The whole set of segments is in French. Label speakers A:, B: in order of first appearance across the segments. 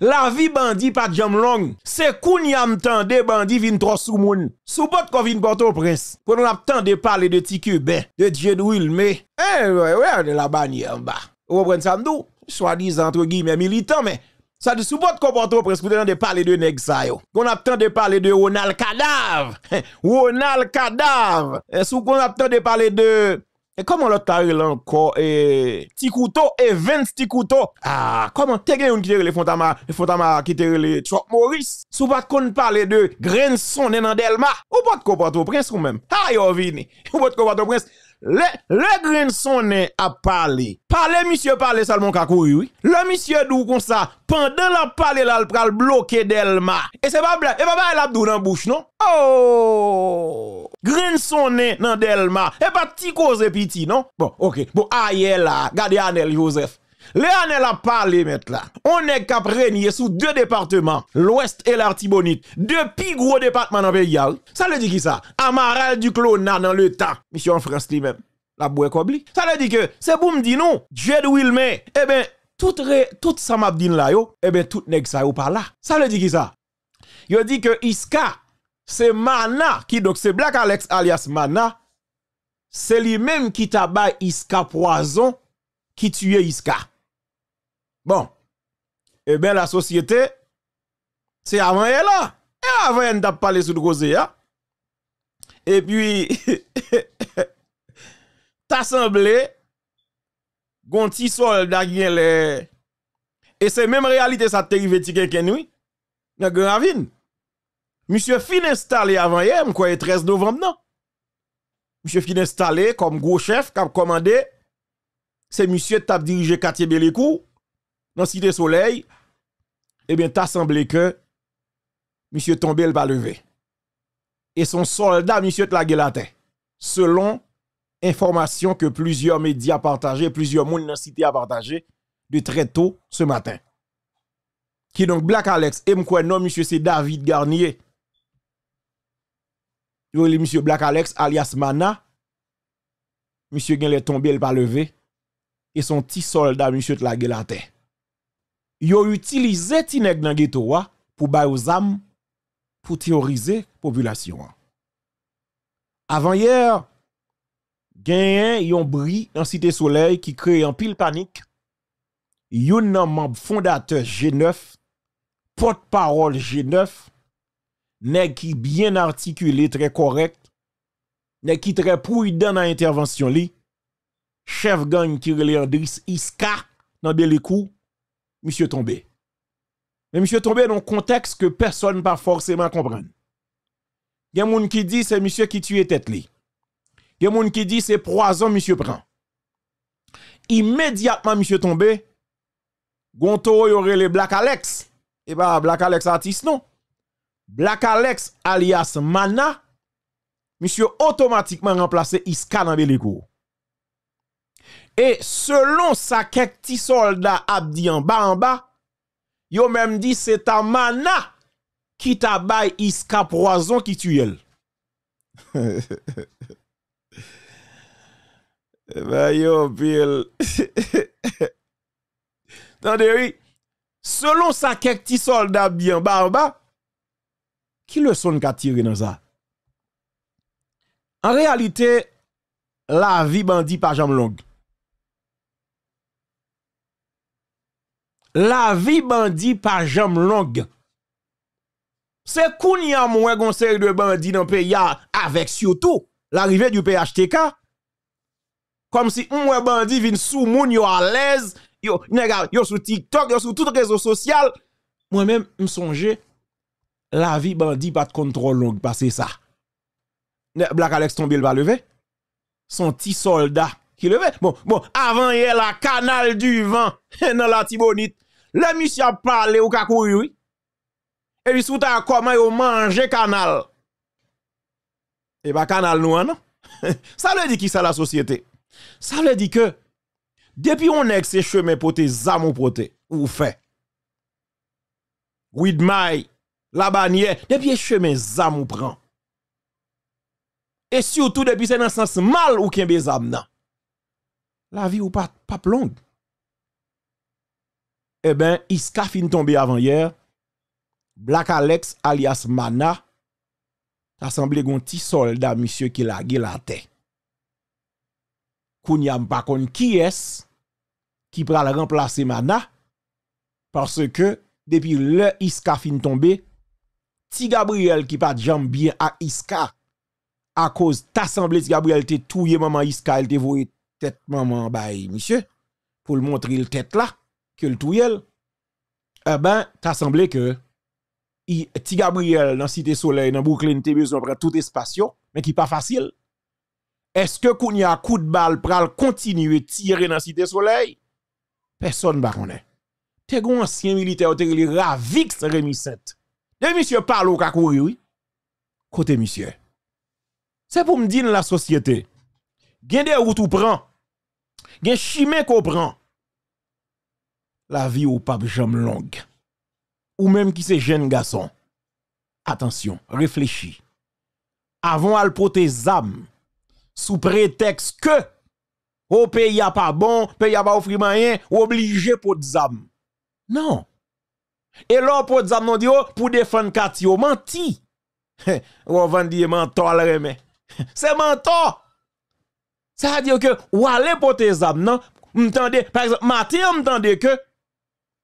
A: La vie bandit pas de jam long. C'est qu'on y a m'tende bandit vin trop sous moun. Sous bot qu'on vin porto prince. Pour nous de parler de Tiki. de Dieu mais. Eh, ouais, ouais, de la bannière en bas. Ou reprenne ça m'dou? Soi-disant, entre guillemets, militant, mais ça dit sous porte au prince. vous de parler de nèg Qu'on a de parler de Ronald Cadavre. Ronald Cadavre. Eh, sous qu'on a de parler de et comment l'autre t'a encore et Ticouto et Vince Ticouto Ah, comment t'es gagné une qui les Fontama les Fontama qui t'a les... Trop Maurice Sous pas qu'on parle de Grinson et Nandelma Ou pas de comprendre au prince ou même Ah, yo, vini Ou pas de comprendre au prince le, le green sonne a parlé. Parler, monsieur, parler seulement kakoui. oui. Le monsieur d'où comme ça, pendant la parler là, il pral bloqué Delma. Et c'est pas blague. Et pas elle a dans la bouche, non? Oh! Green sonne dans Delma. Et pas petit cause petit, non? Bon, ok. Bon, aïe là, gardez Anel Joseph. Léonel a parlé maintenant. On est cap sous deux départements, l'Ouest et l'Artibonite, deux plus gros départements dans le pays. Ça le dit qui ça Amaral du Clona dans le temps. Monsieur en France lui-même, la boue kobli. Ça le dit que c'est Boum me dire non, Dieu eh bien, tout, tout ça m'a dit là, yo, eh bien, tout nèg ça ou pas là. Ça le dit qui ça Yo dit que Iska, c'est Mana, qui donc c'est Black Alex alias Mana, c'est lui-même qui tabaye Iska poison, qui tue Iska. Bon. Eh bien, la société, c'est avant elle là. Et eh, avant elle, n'a parlé sous le causé. Et puis, t'as semblé, gon petit soldat Et c'est même réalité, ça arrivé nous quelqu'un, oui. Dans Grand Ravine. Monsieur fin installé avant hier, m'kroyais 13 novembre, non. Monsieur fin installé comme gros chef, comme commandé. C'est monsieur qui a dirigé quartier Belécourt dans Cité Soleil, eh bien, t'as semblé que monsieur tombé, le va lever. Et son soldat, monsieur Tlagelaté, la Selon information que plusieurs médias partagés, plusieurs monde dans cité a partagé de très tôt ce matin. Qui donc Black Alex et m'kwen non monsieur c'est David Garnier. Vous monsieur Black Alex alias Mana. Monsieur Gen le tombé, pas Et son petit soldat monsieur Tlagelaté. la yo utilisé tineg dans ghetto pour ba aux âmes pour théoriser population. Avant hier, genyen yon bris dans Cité Soleil qui crée en pile panique. Yon nan membre fondateur G9, porte-parole G9, nèg qui bien articulé, très correct, nèg qui très prudent dans intervention li, chef gang qui relè Andris Iska dans Belikou monsieur tombé. Mais monsieur tombé dans un contexte que personne ne pas forcément comprendre. Il y a monde qui dit c'est monsieur qui tue tête li. Il y a monde qui dit c'est poison monsieur prend. Immédiatement monsieur tombé, Gonto aurait les Black Alex. Et eh bah ben, Black Alex artiste non. Black Alex alias Mana, monsieur automatiquement remplacé Iska dans et selon sa quelques soldat abdi en bas en bas, yo même dit c'est ta mana qui t'a bail iska poison qui tue Bah yo, Bill. Tandis, oui, selon sa quelques soldat Abdi en bas en bas, qui le son qu'a tiré dans ça? En réalité, la vie bandit pas jambe longue. la vie bandit pas jambe longue. C'est kounia moué conseil de bandit dans le pays avec surtout l'arrivée du PHTK. Comme si un bandit vin sous moun yo à l'aise, yo yo sur TikTok, yo sur tout réseau social. Moi-même me songeais la vie bandit pas de contrôle longue que ça. Black Alex tombe il va lever. Son petit soldat Bon, bon, avant y a la canal du vent dans la Tibonite. Le monsieur a parlé au kakouri, Et puis, sous ta comment yon mange canal. Et eh bah, ben, canal nous, hein, non? ça le dit qui ça la société? Ça le dit que, depuis on est ces chemins pour tes poté, ou fait. With my, la bannière, depuis chemin zam ou prend. Et surtout depuis c'est dans sens mal ou qu'un zam nan la vie ou pas pas longue. Eh ben, Iska fin tombé avant hier. Black Alex alias Mana a semblé petit soldat monsieur qui la la tête. Kounya qui est qui pral remplacer Mana parce que depuis le Iska fin tombé, Ti Gabriel qui pas jambe bien à Iska à cause t'assemblé Ti Gabriel tout touye maman Iska elle te cette maman bail eh, monsieur pour le montrer le tête là que le touyel eh ben t'as semblé que ti Gabriel dans cité soleil dans Brooklyn t'es besoin prendre tout espace mais qui pas facile est-ce que qu'on y a coup de balle pral continuer tirer dans cité soleil personne ne connaît t'es un ancien militaire t'es le Ravix Rémi Saint de monsieur parle au kakouri oui côté monsieur c'est pour me dire la société gain des tout ou prend gen chimè ko La vie ou pape jambe longue. Ou même qui se jeune garçon. Attention, réfléchis. Avant al porter zam sous prétexte que au pays a pas bon, pays a pas offrir moyen, obligé pour zam. Non. Et là pour zam non dit oh, pour défendre quartier menti. Ou vendre dire menton remè. C'est menton ça veut dire que ou aller porter âmes, non, par exemple Mathieu m'tendez que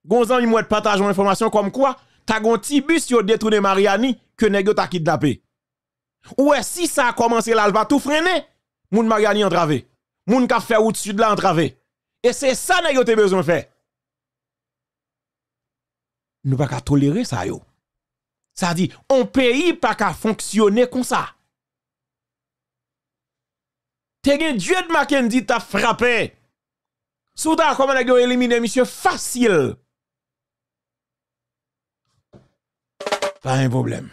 A: gonzan mi partagé partager information comme quoi t'as un petit bus qui détourné Mariani que nego t'a kidnappé. Ouais si ça a commencé là, va tout freiner. Moun Mariani entravé. Moun ka fait au-dessus de là entravé. Et c'est ça nèg te besoin de faire. Nous pas tolérer ça yo. Ça dit on pays pas qu'à fonctionner comme ça. Te dieu de Mackenzie t'a frappé. Soudain, comment on a éliminé monsieur facile. Pas un problème.